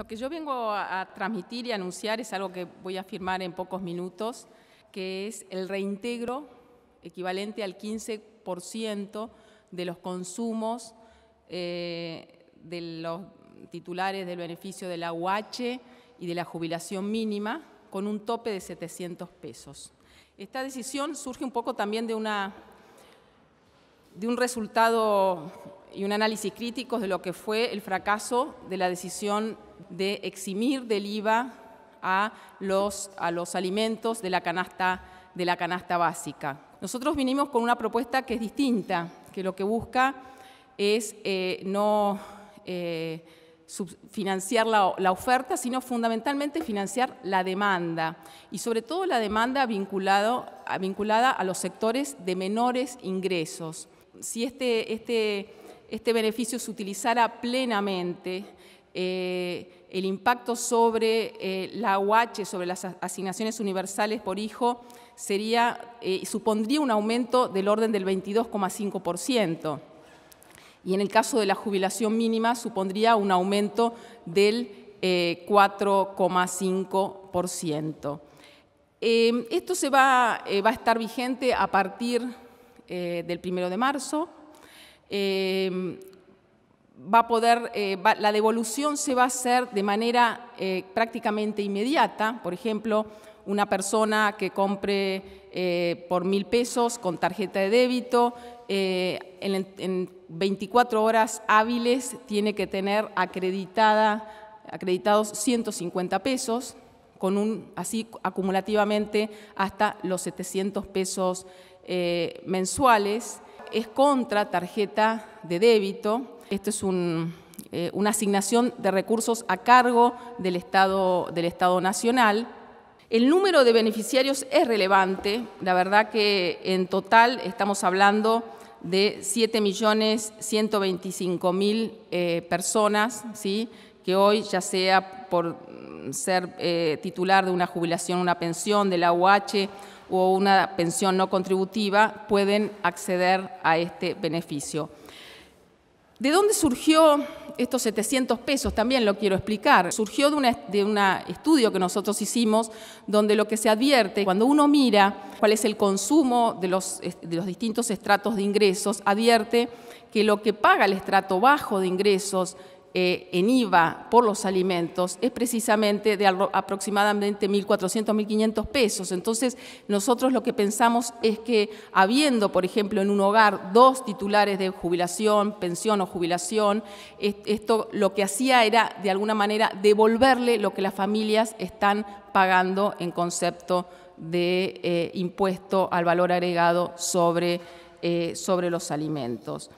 Lo que yo vengo a, transmitir y anunciar es algo que voy a firmar en pocos minutos, que es el reintegro equivalente al 15% de los consumos eh, de los titulares del beneficio de la UH y de la jubilación mínima con un tope de 700 pesos. Esta decisión surge un poco también de, de un resultado y un análisis crítico de lo que fue el fracaso de la decisión de eximir del IVA a los, a los alimentos de la, canasta, de la canasta básica. Nosotros vinimos con una propuesta que es distinta, que lo que busca es eh, no eh, financiar la, oferta, sino fundamentalmente financiar la demanda y sobre todo la demanda vinculado, vinculada a los sectores de menores ingresos. Si este, este, este beneficio se utilizara plenamente, eh, el impacto sobre eh, la UH, sobre las asignaciones universales por hijo, sería, eh, supondría un aumento del orden del 22,5%. Y en el caso de la jubilación mínima, supondría un aumento del 4,5%. Em, esto se va, a estar vigente a partir del 1 de marzo. Em, va a poder, eh, la devolución se va a hacer de manera eh, prácticamente inmediata. Por ejemplo, una persona que compre eh, por mil pesos con tarjeta de débito, en, en, 24 horas hábiles tiene que tener acreditada, acreditados 150 pesos, con un, así acumulativamente hasta los 700 pesos mensuales. Es contra tarjeta de débito esto es eh, una asignación de recursos a cargo del Estado, del Estado Nacional. El número de beneficiarios es relevante, la verdad que en total estamos hablando de 7.125.000 eh, personas, ¿sí? que hoy ya sea por ser eh, titular de una jubilación, una pensión de la UH o una pensión no contributiva, pueden acceder a este beneficio. ¿De dónde surgió estos 700 pesos? También lo quiero explicar. Surgió de un estudio que nosotros hicimos donde lo que se advierte, cuando uno mira cuál es el consumo de los distintos estratos de ingresos, advierte que lo que paga el estrato bajo de ingresos eh, en IVA por los alimentos es precisamente de aproximadamente 1.400, 1.500 pesos. Entonces, nosotros lo que pensamos es que habiendo, por ejemplo, en un hogar dos titulares de jubilación, pensión o jubilación, esto lo que hacía era, de alguna manera, devolverle lo que las familias están pagando en concepto de eh, impuesto al valor agregado sobre eh, los alimentos.